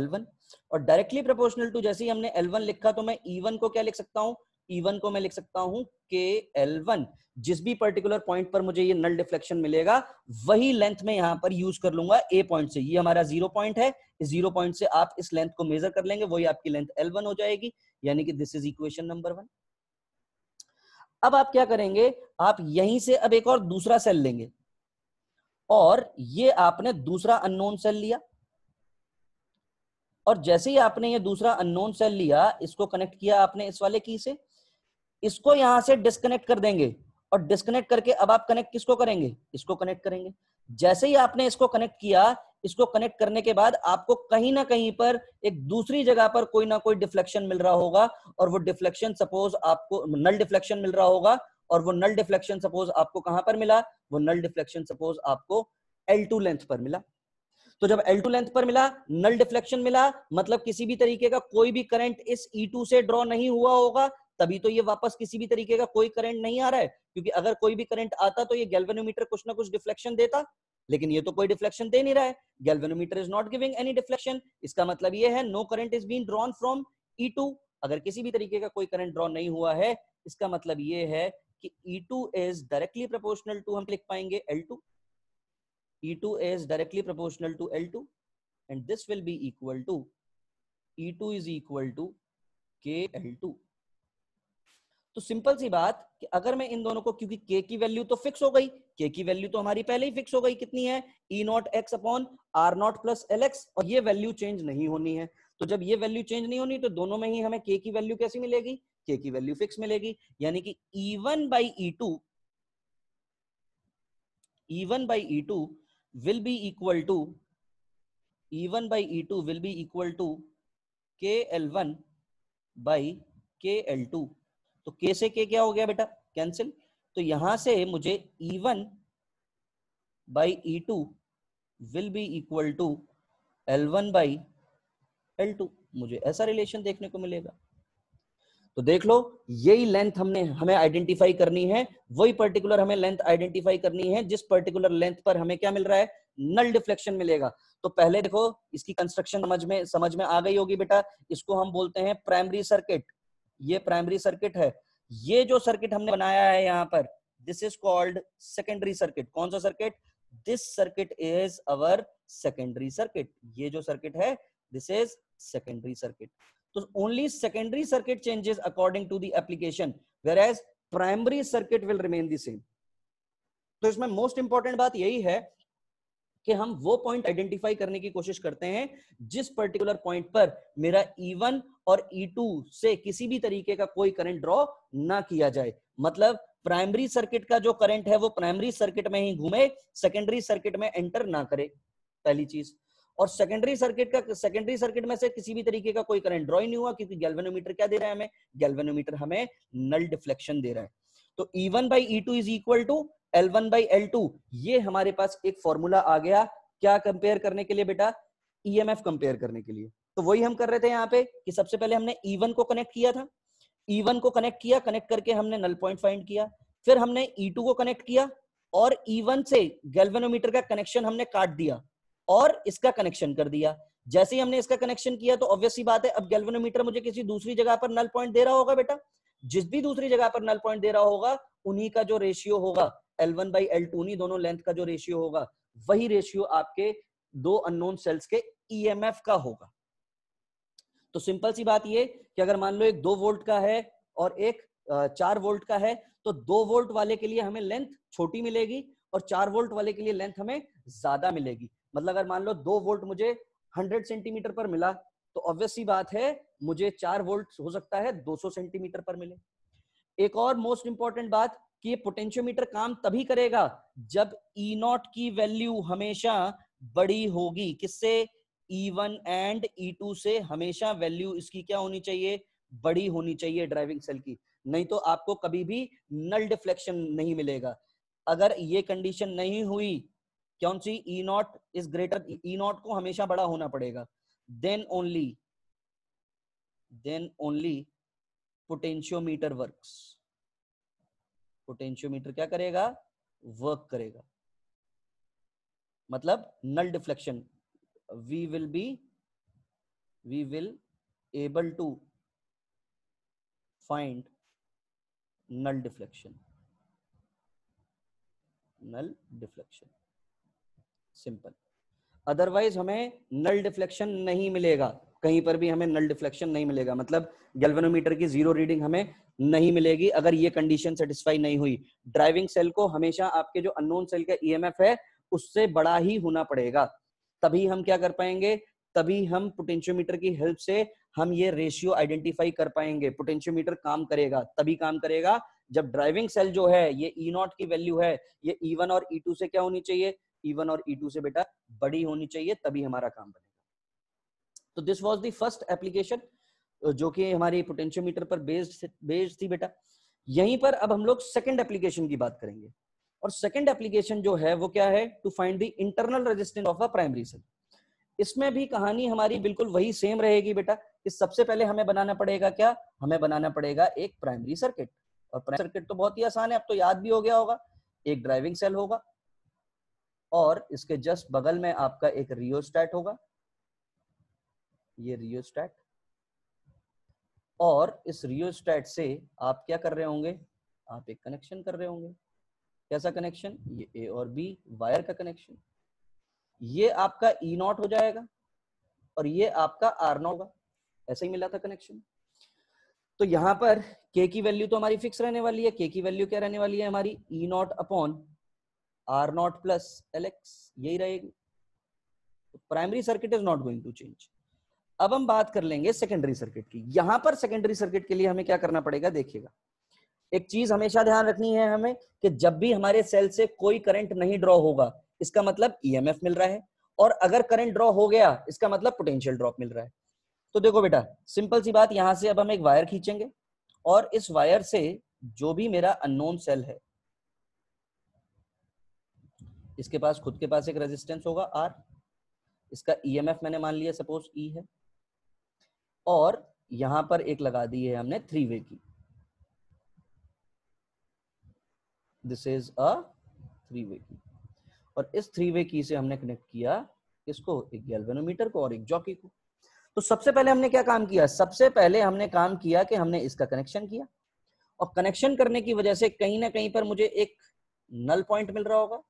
L1 और डायरेक्टली प्रोपोर्शनल टू जैसे ही हमने L1 लिखा तो मैं E1 को क्या लिख सकता हूँ E1 को मैं लिख सकता हूँ के L1 जिस भी पर्टिकुलर पॉइंट पर मुझे ये नल डिफ्लेक्शन मिलेगा वही लेंथ में यहां पर यूज कर लूंगा ए पॉइंट से ये हमारा जीरो पॉइंट है इस जीरो पॉइंट से आप इस लेंथ को मेजर कर लेंगे वही आपकी लेंथ L1 हो जाएगी यानी कि this is equation number one अब आप क्या करेंगे आप यहीं से अब एक और दूसरा सेल लेंगे और ये आपने दूसरा अननोन सेल लिया और जैसे ही आपने ये दूसरा अननोन सेल लिया इसको कनेक्ट किया आपने इस वाले की से इसको यहां से डिस्कनेक्ट कर देंगे और डिस्कनेक्ट करके अब आप कनेक्ट किसको करेंगे इसको कनेक्ट करेंगे जैसे ही आपने इसको कनेक्ट किया इसको कनेक्ट करने के बाद आपको कहीं ना कहीं पर एक दूसरी जगह पर कोई ना कोई डिफ्लेक्शन मिल रहा होगा और वो डिफ्लेक्शन सपोज आपको नल डिफ्लेक्शन मिल रहा होगा और वो नल डिफ्लेक्शन सपोज आपको कहां पर मिला वो नल डिफ्लेक्शन सपोज आपको L2 लेंथ पर मिला तो जब L2 लेंथ पर मिला नल डिफ्लेक्शन मिला मतलब किसी भी तरीके का कोई भी करंट इस E2 से ड्रॉ नहीं हुआ होगा तभी तो ये वापस किसी भी तरीके का कोई करंट नहीं आ रहा है क्योंकि अगर कोई भी करंट आता तो ये गैल्वेनोमीटर कुछ ना कुछ डिफ्लेक्शन देता लेकिन ये तो कोई डिफ्लेक्शन दे नहीं रहा है galvanometer is not giving any deflection इसका मतलब ये है no current is been drawn from E अगर किसी भी तरीके का कोई करंट ड्रॉ नहीं हुआ है इसका मतलब ये है कि E2 is directly proportional to हम लिख पाएंगे L2 E2 is directly proportional to L2 and this will be equal to E2 is equal to k l2 तो सिंपल सी बात कि अगर मैं इन दोनों को क्योंकि k की वैल्यू तो फिक्स हो गई k की वैल्यू तो हमारी पहले ही फिक्स हो गई कितनी है e naught x upon R naught plus L और ये वैल्यू चेंज नहीं होनी है तो जब ये वैल्यू चेंज नहीं होनी तो दोनों में ही हमें k की वैल्यू कैसी मिलेगी k की वैल्यू फिक्स मिलेगी यानी कि e1 one by E two E one by E two will be equal to e1 by e2 will be equal to kl1 by kl2 तो k से k क्या हो गया बेटा कैंसिल तो यहां से मुझे e1 by e2 will be equal to l1 by l2 मुझे ऐसा रिलेशन देखने को मिलेगा तो देख लो यही लेंथ हमने हमें आइडेंटिफाई करनी है वही पर्टिकुलर हमें लेंथ आइडेंटिफाई करनी है जिस पर्टिकुलर लेंथ पर हमें क्या मिल रहा है नल डिफ्लेक्शन मिलेगा तो पहले देखो इसकी कंस्ट्रक्शन समझ में समझ में आ गई होगी बेटा इसको हम बोलते हैं प्राइमरी सर्किट ये प्राइमरी सर्किट है ये जो सर्किट हमने बनाया है यहाँ पर this is called secondary circuit कौन सा circuit this circuit is our secondary circuit ये जो सर्किट है दिस इज सेकेंडरी सर्किट तो only secondary circuit changes according to दिकेशन whereas primary circuit will remain the same तो इसमें most important बात यही है कि हम वो पॉइंट आइडेंटिफाई करने की कोशिश करते हैं जिस पर्टिकुलर पॉइंट पर मेरा E1 और E2 से किसी भी तरीके का कोई करंट ड्रॉ ना किया जाए मतलब प्राइमरी सर्किट का जो करंट है वो प्राइमरी सर्किट में ही घूमे सेकेंडरी सर्किट में एंटर ना करे पहली चीज और सेकेंडरी सर्किट का सेकेंडरी सर्किट में से किसी भी तरीके का कोई करंट ड्रॉ नहीं हुआ क्योंकि गैल्वेनोमीटर क्या दे रहा है हमें गैल्वेनोमीटर हमें नल डिफ्लेक्शन दे रहा है तो E1 one by E two is equal to L one by L two ये हमारे पास एक फॉर्मूला आ गया क्या कंपेयर करने के लिए बेटा ई एम एफ कंपेयर करने के लिए तो वही हम कर रहे थे यहाँ पे कि सबसे पहले हमने ई e वन को कनेक्ट किया था ई e वन को कनेक्ट किया कनेक्ट करके हमने नल पॉइंट फाइंड किया फिर हमने ई e टू को कनेक्ट किया और ई वन से गैल्वेनोमीटर का कनेक्शन हमने काट दिया और इसका कनेक्शन कर दिया जैसे ही हमने इसका कनेक्शन किया तो ऑब्वियसली बात है अब गैल्वेनोमीटर मुझे किसी दूसरी जगह पर नल पॉइंट दे रहा होगा बेटा जिस भी दूसरी जगह पर नल पॉइंट दे रहा होगा उन्हीं का जो रेशियो होगा L one by L two दोनों लेंथ का जो रेशियो होगा वही रेशियो आपके दो अननोन सेल्स के ईएमएफ e का होगा तो सिंपल सी बात ये कि अगर मान लो एक दो वोल्ट का है और एक चार वोल्ट का है तो दो वोल्ट वाले के लिए हमें लेंथ छोटी मिलेगी और चार वोल्ट वाले के लिए लेंथ हमें ज्यादा मिलेगी मतलब अगर मान लो दो वोल्ट मुझे हंड्रेड सेंटीमीटर पर मिला तो ऑब्वियसली बात है मुझे चार वोल्ट हो सकता है 200 सेंटीमीटर पर मिले एक और मोस्ट इंपॉर्टेंट बात कि ये पोटेंशियोमीटर काम तभी करेगा जब ई नॉट की वैल्यू हमेशा बड़ी होगी किससे E one and E two से हमेशा वैल्यू इसकी क्या होनी चाहिए बड़ी होनी चाहिए ड्राइविंग सेल की नहीं तो आपको कभी भी नल डिफ्लेक्शन नहीं मिलेगा अगर ये कंडीशन नहीं हुई कौन सी E naught is greater E naught को हमेशा बड़ा होना पड़ेगा then only then only potentiometer works potentiometer क्या करेगा वर्क करेगा मतलब null deflection we will be we will able to find null deflection null deflection simple otherwise हमें नल डिफ्लेक्शन नहीं मिलेगा कहीं पर भी हमें नल डिफ्लेक्शन नहीं मिलेगा मतलब गैल्वेनोमीटर की जीरो रीडिंग हमें नहीं मिलेगी अगर ये कंडीशन सेटिस्फाई नहीं हुई ड्राइविंग सेल को हमेशा आपके जो अननोन सेल का ईएमएफ है उससे बड़ा ही होना पड़ेगा तभी हम क्या कर पाएंगे तभी हम पोटेंशियोमीटर की हेल्प से हम ये रेशियो आइडेंटिफाई कर पाएंगे पोटेंशियोमीटर काम करेगा तभी काम करेगा जब ड्राइविंग सेल जो है ये ई e नॉट की वैल्यू है ये ई e वन और ई e टू से क्या होनी चाहिए ई और ई e से बेटा बड़ी होनी चाहिए तभी हमारा काम बनेगा तो this was the first application जो कि हमारी पोटेंशियोमीटर पर बेस्ड बेस्ड थी बेटा यहीं पर अब हम लोग सेकेंड एप्लीकेशन की बात करेंगे और सेकेंड एप्लीकेशन जो है वो क्या है to find the internal resistance of a primary cell इसमें भी कहानी हमारी बिल्कुल वही सेम रहेगी बेटा कि सबसे पहले हमें बनाना पड़ेगा क्या हमें बनाना पड़ेगा एक प्राइमरी सर्किट और प्राइमरी सर्किट तो बहुत ही आसान है अब तो याद भी हो गया होगा एक ड्राइविंग सेल होगा और इसके जस्ट बगल में आपका एक रियोस्टैट होगा ये रियोस्टैट और इस रियोस्टैट से आप क्या कर रहे होंगे आप एक कनेक्शन कर रहे होंगे कैसा कनेक्शन ये ए और बी वायर का कनेक्शन ये आपका ई e नॉट हो जाएगा और ये आपका आर नॉट होगा ऐसे ही मिला था कनेक्शन तो यहां पर के की वैल्यू तो हमारी फिक्स रहने वाली है के की वैल्यू क्या रहने वाली है हमारी E naught upon R naught plus L X यही रहेगी primary circuit is not going to change अब हम बात कर लेंगे सेकेंडरी सर्किट की यहां पर सेकेंडरी सर्किट के लिए हमें क्या करना पड़ेगा देखिएगा एक चीज हमेशा ध्यान रखनी है हमें कि जब भी हमारे सेल से कोई करंट नहीं ड्रॉ होगा इसका मतलब ईएमएफ e मिल रहा है और अगर करंट ड्रॉ हो गया इसका मतलब पोटेंशियल ड्रॉप मिल रहा है तो देखो बेटा सिंपल सी बात यहां से अब हम एक वायर खींचेंगे और इस वायर से जो भी मेरा अननोन सेल है इसके पास खुद के पास एक रेजिस्टेंस होगा आर इसका एफ e मैंने मान लिया सपोज ई e है और यहां पर एक लगा दी है हमने three way key this is a three way key और इस थ्री वे की से हमने कनेक्ट किया किसको एक गैल्वेनोमीटर को और एक जॉकी को तो सबसे पहले हमने क्या काम किया सबसे पहले हमने काम किया कि हमने इसका कनेक्शन किया और कनेक्शन करने की वजह से कहीं ना कहीं पर मुझे एक नल पॉइंट मिल रहा होगा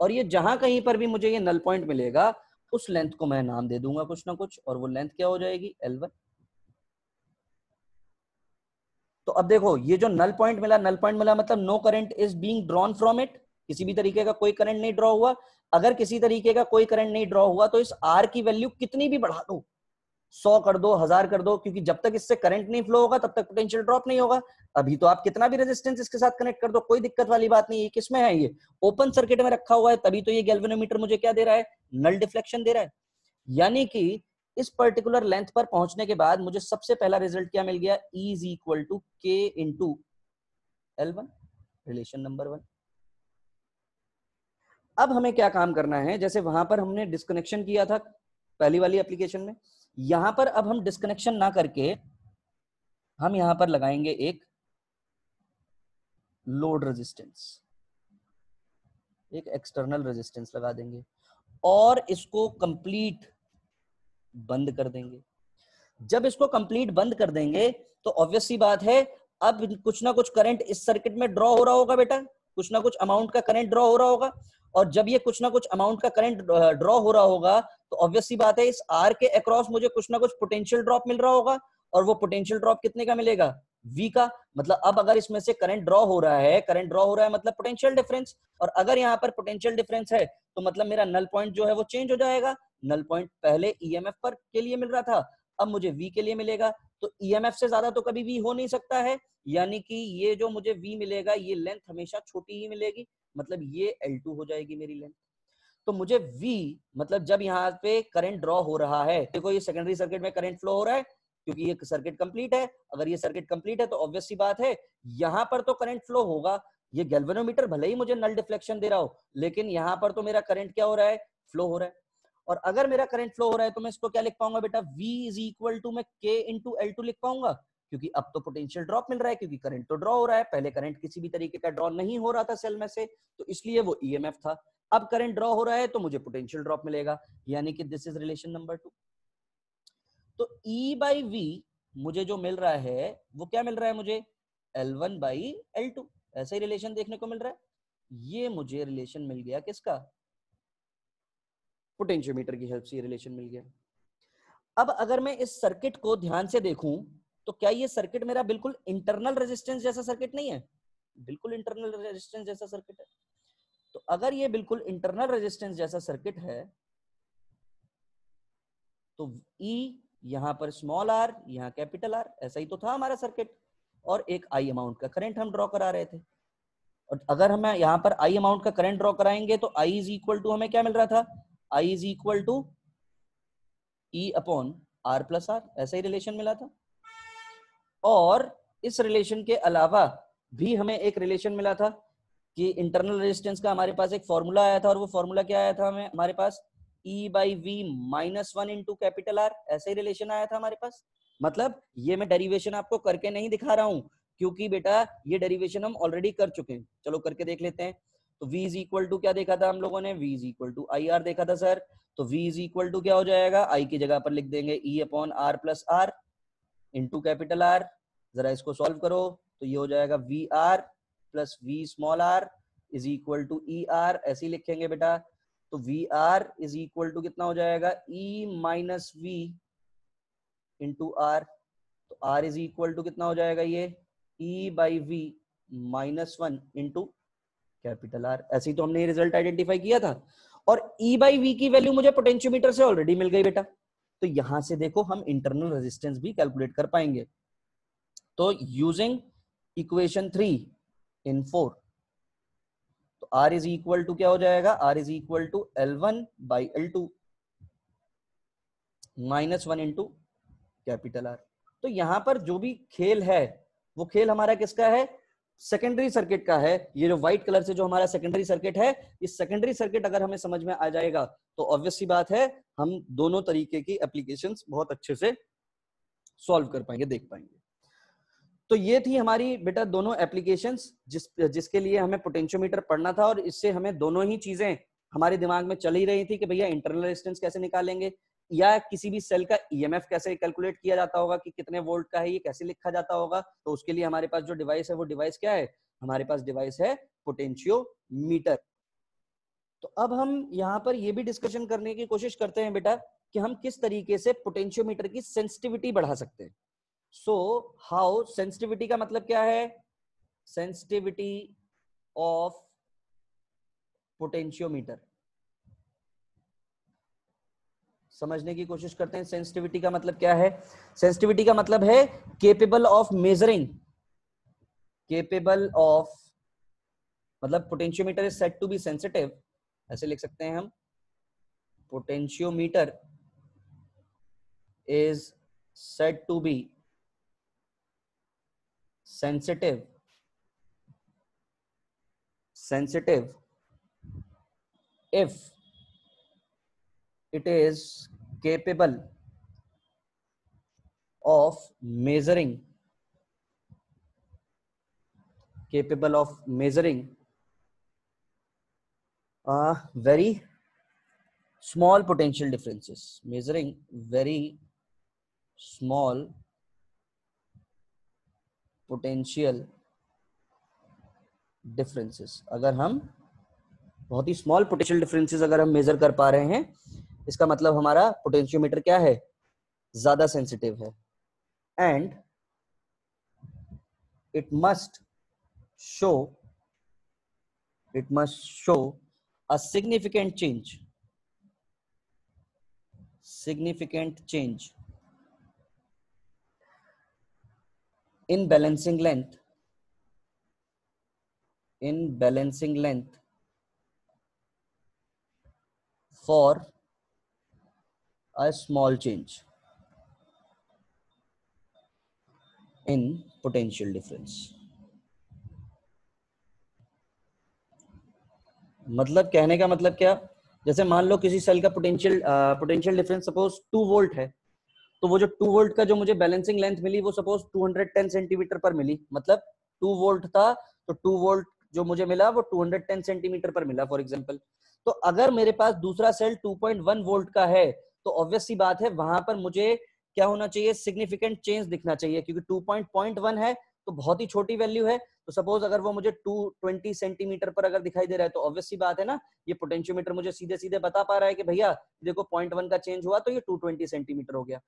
और ये जहां कहीं पर भी मुझे ये नल पॉइंट मिलेगा उस लेंथ को मैं नाम दे दूंगा कुछ ना कुछ और वो लेंथ क्या हो जाएगी एल वन तो अब देखो ये जो नल पॉइंट मिला नल पॉइंट मिला मतलब no current is being drawn from it किसी भी तरीके का कोई करंट नहीं ड्रॉ हुआ अगर किसी तरीके का कोई करंट नहीं ड्रॉ हुआ तो इस आर की वैल्यू कितनी भी बढ़ा दो सौ कर दो हजार कर दो क्योंकि जब तक इससे करंट नहीं फ्लो होगा तब तक पोटेंशियल ड्रॉप नहीं होगा अभी तो आप कितना भी रेजिस्टेंस इसके साथ कनेक्ट कर दो कोई दिक्कत वाली बात नहीं है किसमें है ये ओपन सर्किट में रखा हुआ है तभी तो ये गैल्वेनोमीटर मुझे क्या दे रहा है नल डिफ्लेक्शन दे रहा है यानी कि इस पर्टिकुलर लेंथ पर पहुंचने के बाद मुझे सबसे पहला रिजल्ट क्या मिल गया is equal to K in L one relation number one अब हमें क्या काम करना है जैसे वहां पर हमने डिस्कनेक्शन किया था पहली वाली एप्लीकेशन में यहां पर अब हम डिस्कनेक्शन ना करके हम यहां पर लगाएंगे एक लोड रेजिस्टेंस एक एक्सटर्नल रेजिस्टेंस लगा देंगे और इसको कंप्लीट बंद कर देंगे जब इसको कंप्लीट बंद कर देंगे तो ऑब्वियस सी बात है अब कुछ ना कुछ करंट इस सर्किट में ड्रॉ हो रहा होगा बेटा कुछ ना कुछ अमाउंट का करंट ड्रॉ हो रहा होगा और जब ये कुछ ना कुछ अमाउंट का करंट ड्रॉ हो रहा होगा तो ऑब्वियसली बात है इस आर के अक्रॉस मुझे कुछ ना कुछ पोटेंशियल ड्रॉप मिल रहा होगा और वो पोटेंशियल ड्रॉप कितने का मिलेगा वी का मतलब अब अगर इसमें से करंट ड्रॉ हो रहा है करंट ड्रॉ हो रहा है मतलब पोटेंशियल डिफरेंस और अगर यहाँ पर पोटेंशियल डिफरेंस है तो मतलब मेरा नल पॉइंट जो है वो चेंज हो जाएगा नल पॉइंट पहले ईएमएफ e पर के लिए मिल रहा था अब मुझे वी के लिए मिलेगा तो ईएमएफ e से ज्यादा तो कभी वी हो नहीं सकता है यानी कि ये जो मुझे वी मिलेगा ये लेंथ हमेशा छोटी ही मिलेगी मतलब ये एल हो जाएगी मेरी लेंथ तो मुझे V मतलब जब यहाँ पे करंट ड्रॉ हो रहा है देखो ये सेकेंडरी सर्किट में करंट फ्लो हो रहा है क्योंकि ये सर्किट कंप्लीट है अगर ये सर्किट कंप्लीट है तो ऑब्वियस सी बात है यहां पर तो करंट फ्लो होगा ये गैल्वेनोमीटर भले ही मुझे नल डिफ्लेक्शन दे रहा हो लेकिन यहां पर तो मेरा करंट क्या हो रहा है फ्लो हो रहा है और अगर मेरा करंट फ्लो हो रहा है तो मैं इसको क्या लिख पाऊंगा बेटा V इज इक्वल टू मैं K इंटू एल टू लिख पाऊंगा क्योंकि अब तो पोटेंशियल ड्रॉप मिल रहा है क्योंकि करंट तो ड्रॉ हो रहा है पहले करंट किसी भी तरीके का ड्रॉ नहीं हो रहा था सेल में से तो इसलिए वो ई e था अब करंट ड्रॉ हो रहा है तो मुझे पोटेंशियल ड्रॉप मिलेगा यानी कि this is relation number two तो ई बाई वी मुझे जो मिल रहा है वो क्या मिल रहा है मुझे एल वन बाई ऐसा ही रिलेशन देखने को मिल रहा है ये मुझे रिलेशन मिल गया किसका पोटेंशियोमीटर की हेल्प से रिलेशन मिल गया अब अगर मैं इस सर्किट को ध्यान से देखूं तो क्या ये सर्किट मेरा बिल्कुल इंटरनल रेजिस्टेंस जैसा सर्किट नहीं है बिल्कुल इंटरनल रेजिस्टेंस जैसा सर्किट है तो अगर ये बिल्कुल इंटरनल रेजिस्टेंस जैसा सर्किट है तो ई e यहां पर स्मॉल आर यहाँ कैपिटल आर ऐसा ही तो था हमारा सर्किट और एक आई अमाउंट का करंट हम ड्रॉ करा रहे थे और अगर हम यहाँ पर आई अमाउंट का करंट ड्रॉ कराएंगे तो आई इज इक्वल टू हमें क्या मिल रहा था I is equal to E upon R plus R ऐसा ही रिलेशन मिला था और इस रिलेशन के अलावा भी हमें एक रिलेशन मिला था कि इंटरनल रेजिस्टेंस का हमारे पास एक फॉर्मूला आया था और वो फॉर्मूला क्या आया था हमें हमारे पास e by V minus one into capital R ऐसा ही रिलेशन आया था हमारे पास मतलब ये मैं डेरिवेशन आपको करके नहीं दिखा रहा हूं क्योंकि बेटा ये डेरिवेशन हम ऑलरेडी कर चुके हैं चलो करके देख लेते हैं तो v इज इक्वल टू क्या देखा था हम लोगों ने v is equal to I R देखा था सर तो v इज इक्वल टू क्या हो जाएगा i की जगह पर लिख देंगे e upon r plus R into capital R जरा इसको सॉल्व करो तो ये हो जाएगा V R plus V small r is equal to E R ऐसे ही लिखेंगे बेटा तो V R is equal to कितना हो जाएगा e minus V into R तो आर इज इक्वल टू कितना हो जाएगा ये e by V minus one into capital R ऐसे तो हमने रिजल्ट आइडेंटिफाई किया था और ई बाई वी की वैल्यू मुझे पोटेंशियोमीटर से ऑलरेडी मिल गई बेटा तो यहां से देखो हम इंटरनल रेजिस्टेंस भी कैलकुलेट कर पाएंगे तो using equation three in four तो R इज इक्वल टू क्या हो जाएगा R is equal to L one by L two minus one into capital R तो यहां पर जो भी खेल है वो खेल हमारा किसका है सेकेंडरी सर्किट का है ये जो व्हाइट कलर से जो हमारा सेकेंडरी सर्किट है इस सेकेंडरी सर्किट अगर हमें समझ में आ जाएगा तो ऑब्वियसली बात है हम दोनों तरीके की एप्लीकेशन बहुत अच्छे से सॉल्व कर पाएंगे देख पाएंगे तो ये थी हमारी बेटा दोनों एप्लीकेशंस जिस जिसके लिए हमें पोटेंशियोमीटर पढ़ना था और इससे हमें दोनों ही चीजें हमारे दिमाग में चल ही रही थी कि भैया इंटरनल रेजिस्टेंस कैसे निकालेंगे या किसी भी सेल का ईएमएफ e कैसे कैलकुलेट किया जाता होगा कि कितने वोल्ट का है ये कैसे लिखा जाता होगा तो उसके लिए हमारे पास जो डिवाइस है वो डिवाइस क्या है हमारे पास डिवाइस है मीटर तो अब हम यहाँ पर ये भी डिस्कशन करने की कोशिश करते हैं बेटा कि हम किस तरीके से पोटेंशियोमीटर की सेंसिटिविटी बढ़ा सकते हैं सो हाउ सेंसिटिविटी का मतलब क्या है सेंसिटिविटी ऑफ पोटेंशियोमीटर समझने की कोशिश करते हैं सेंसिटिविटी का मतलब क्या है सेंसिटिविटी का मतलब है capable of measuring capable of मतलब potentiometer is set to be sensitive ऐसे लिख सकते हैं हम potentiometer is set to be sensitive sensitive if it is capable of measuring capable of measuring uh, very small potential differences measuring very small potential differences agar hum बहुत ही small potential differences अगर हम major कर पा रहे हैं इसका मतलब हमारा पोटेंशियोमीटर क्या है ज्यादा सेंसिटिव है and it must show it must show a significant change significant change in balancing length in balancing length for a small change in potential difference. मतलब कहने का मतलब क्या जैसे मान लो किसी सेल का potential potential difference suppose two volt है तो वो जो टू वोल्ट का जो मुझे बैलेंसिंग लेंथ मिली वो सपोज 210 सेंटीमीटर पर मिली मतलब टू वोल्ट था तो टू वोल्ट जो मुझे मिला वो 210 सेंटीमीटर पर मिला फॉर एग्जाम्पल तो अगर मेरे पास दूसरा सेल 2.1 वोल्ट का है तो ऑब्वियस सी बात है वहां पर मुझे क्या होना चाहिए सिग्निफिकेंट चेंज दिखना चाहिए क्योंकि टू पॉइंट पॉइंट वन है तो बहुत ही छोटी वैल्यू है तो सपोज अगर वो मुझे टू ट्वेंटी सेंटीमीटर पर अगर दिखाई दे रहा है तो ऑब्वियस सी बात है ना ये पोटेंशियोमीटर मुझे सीधे सीधे बता पा रहा है कि भैया देखो पॉइंट वन का चेंज हुआ तो ये टू ट्वेंटी सेंटीमीटर हो गया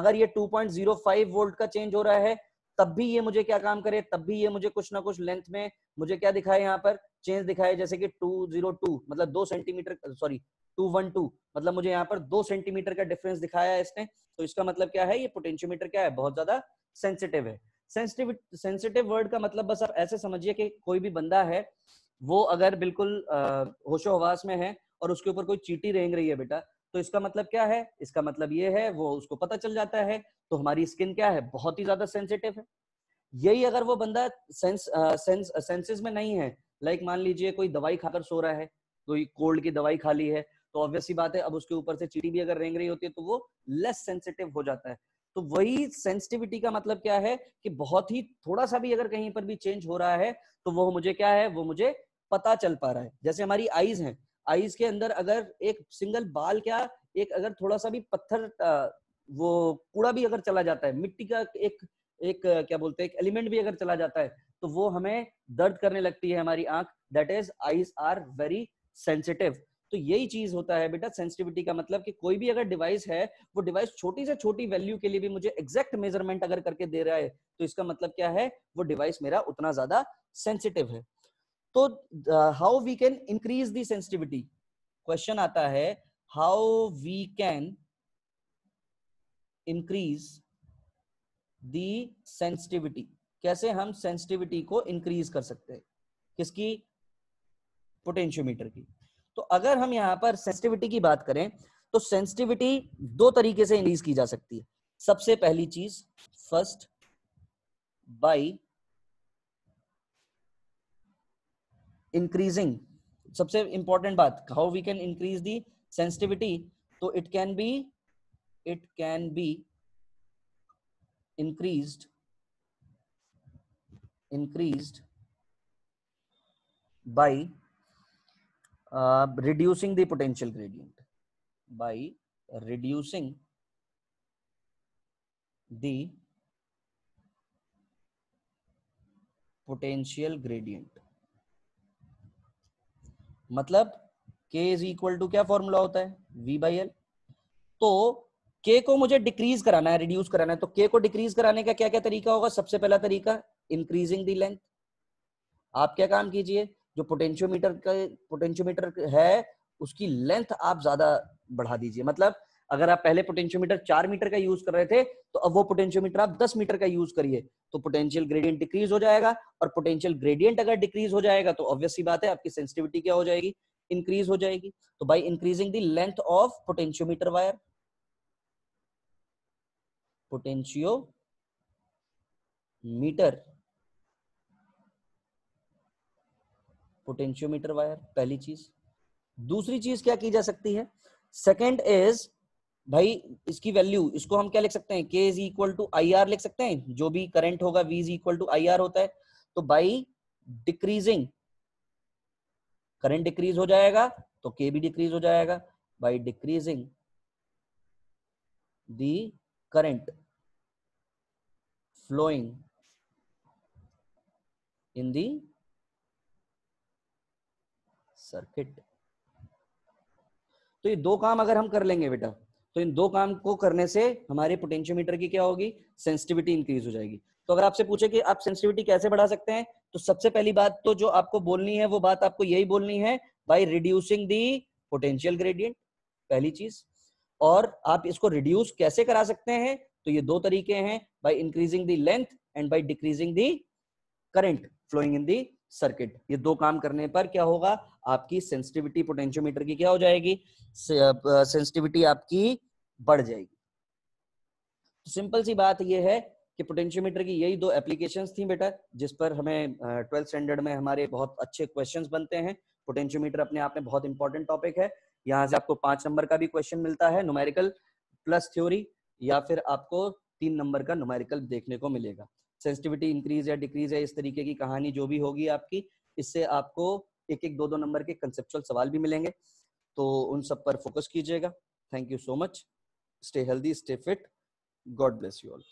अगर ये two point zero five volt का चेंज हो रहा है तब भी ये मुझे क्या काम करे तब भी ये मुझे कुछ ना कुछ लेंथ में मुझे क्या दिखाए यहाँ पर चेंज दिखाए जैसे कि टू जीरो टू मतलब दो centimetre sorry two one two मतलब मुझे यहाँ पर दो सेंटीमीटर का डिफरेंस दिखाया है इसने तो इसका मतलब क्या है ये पोटेंशियोमीटर क्या है बहुत ज्यादा सेंसिटिव है सेंसिटिव सेंसिटिव वर्ड का मतलब बस आप ऐसे समझिए कि कोई भी बंदा है वो अगर बिल्कुल होशो हवास में है और उसके ऊपर कोई चीटी रेंग रही है बेटा तो इसका मतलब क्या है इसका मतलब ये है वो उसको पता चल जाता है तो हमारी स्किन क्या है बहुत ही ज्यादा सेंसिटिव है यही अगर वो बंदा सेंस सेंस सेंसेस में नहीं है लाइक मान लीजिए कोई दवाई खाकर सो रहा है कोई कोल्ड की दवाई खा ली है तो ऑब्वियस बात है अब उसके ऊपर से चीटी भी अगर रेंग रही होती है तो वो लेस सेंसिटिव हो जाता है तो वही सेंसिटिविटी का मतलब क्या है कि बहुत ही थोड़ा सा भी अगर कहीं पर भी चेंज हो रहा है तो वो मुझे क्या है वो मुझे पता चल पा रहा है जैसे हमारी आईज हैं आईज के अंदर अगर एक सिंगल बाल क्या एक अगर थोड़ा सा भी पत्थर वो कूड़ा भी अगर चला जाता है मिट्टी का एक एक क्या बोलते हैं एलिमेंट भी अगर चला जाता है तो वो हमें दर्द करने लगती है हमारी आंख that is eyes are very sensitive तो यही चीज होता है बेटा सेंसिटिविटी का मतलब कि कोई भी अगर डिवाइस है वो डिवाइस छोटी से छोटी वैल्यू के लिए भी मुझे एग्जैक्ट मेजरमेंट अगर करके दे रहा है तो इसका मतलब क्या है वो डिवाइस मेरा उतना ज्यादा सेंसिटिव है तो how we can increase the sensitivity question आता है how we can increase the sensitivity कैसे हम सेंसिटिविटी को इंक्रीज कर सकते हैं किसकी पोटेंशियोमीटर की तो अगर हम यहां पर सेंसिटिविटी की बात करें तो सेंसिटिविटी दो तरीके से इंक्रीज की जा सकती है सबसे पहली चीज फर्स्ट बाई इंक्रीजिंग सबसे इंपॉर्टेंट बात how we can increase the sensitivity तो it can be it can be increased increase by reducing the potential gradient by reducing the potential gradient मतलब k इज इक्वल टू क्या formula होता है v by L तो k को मुझे decrease कराना है रिड्यूस कराना है तो k को डिक्रीज कराने का क्या क्या तरीका होगा सबसे पहला तरीका इंक्रीजिंग दी लेंथ आप क्या काम कीजिए जो पोटेंशियोमीटर का पोटेंशियोमीटर है उसकी लेंथ आप ज्यादा बढ़ा दीजिए मतलब अगर आप पहले पोटेंशियोमीटर चार मीटर का यूज कर रहे थे तो अब वो पोटेंशियोमीटर आप दस मीटर का यूज करिए तो पोटेंशियल ग्रेडियंट डिक्रीज हो जाएगा और पोटेंशियल ग्रेडियंट अगर डिक्रीज हो जाएगा तो ऑब्वियसली बात है आपकी सेंसिटिविटी क्या हो जाएगी इंक्रीज हो जाएगी तो by increasing the length of potentiometer wire potentiometer potentiometer wire पहली चीज दूसरी चीज क्या की जा सकती है सेकेंड इज भाई इसकी वैल्यू इसको हम क्या लिख सकते हैं K is equal to I R लिख सकते हैं जो भी करंट होगा V is equal to I R होता है तो बाई डिक्रीजिंग करंट डिक्रीज हो जाएगा तो के भी डिक्रीज हो जाएगा by decreasing the current flowing in the circuit तो ये दो काम अगर हम कर लेंगे बेटा तो इन दो काम को करने से हमारे पोटेंशियोमीटर की क्या होगी सेंसिटिविटी इंक्रीज हो जाएगी तो अगर आपसे पूछे कि आप सेंसिटिविटी कैसे बढ़ा सकते हैं तो सबसे पहली बात तो जो आपको बोलनी है वो बात आपको यही बोलनी है by reducing the potential gradient पहली चीज और आप इसको रिड्यूस कैसे करा सकते हैं तो ये दो तरीके हैं by increasing the length and by decreasing the current flowing in the circuit ये दो काम करने पर क्या होगा आपकी सेंसिटिविटी पोटेंशियोमीटर की क्या हो जाएगी सेंसिटिविटी आपकी बढ़ जाएगी तो सिंपल सी बात यह है कि पोटेंशियोमीटर की यही दो एप्लीकेशंस थी बेटा जिस पर हमें ट्वेल्थ स्टैंडर्ड में हमारे बहुत अच्छे क्वेश्चंस बनते हैं पोटेंशियोमीटर अपने आप में बहुत इंपॉर्टेंट टॉपिक है यहाँ से आपको पांच नंबर का भी क्वेश्चन मिलता है नुमेरिकल प्लस थ्योरी या फिर आपको तीन नंबर का नुमेरिकल देखने को मिलेगा सेंसिटिविटी इंक्रीज या डिक्रीज है इस तरीके की कहानी जो भी होगी आपकी इससे आपको एक एक दो दो नंबर के कंसेप्चुअल सवाल भी मिलेंगे तो उन सब पर फोकस कीजिएगा thank you so much stay healthy stay fit god bless you all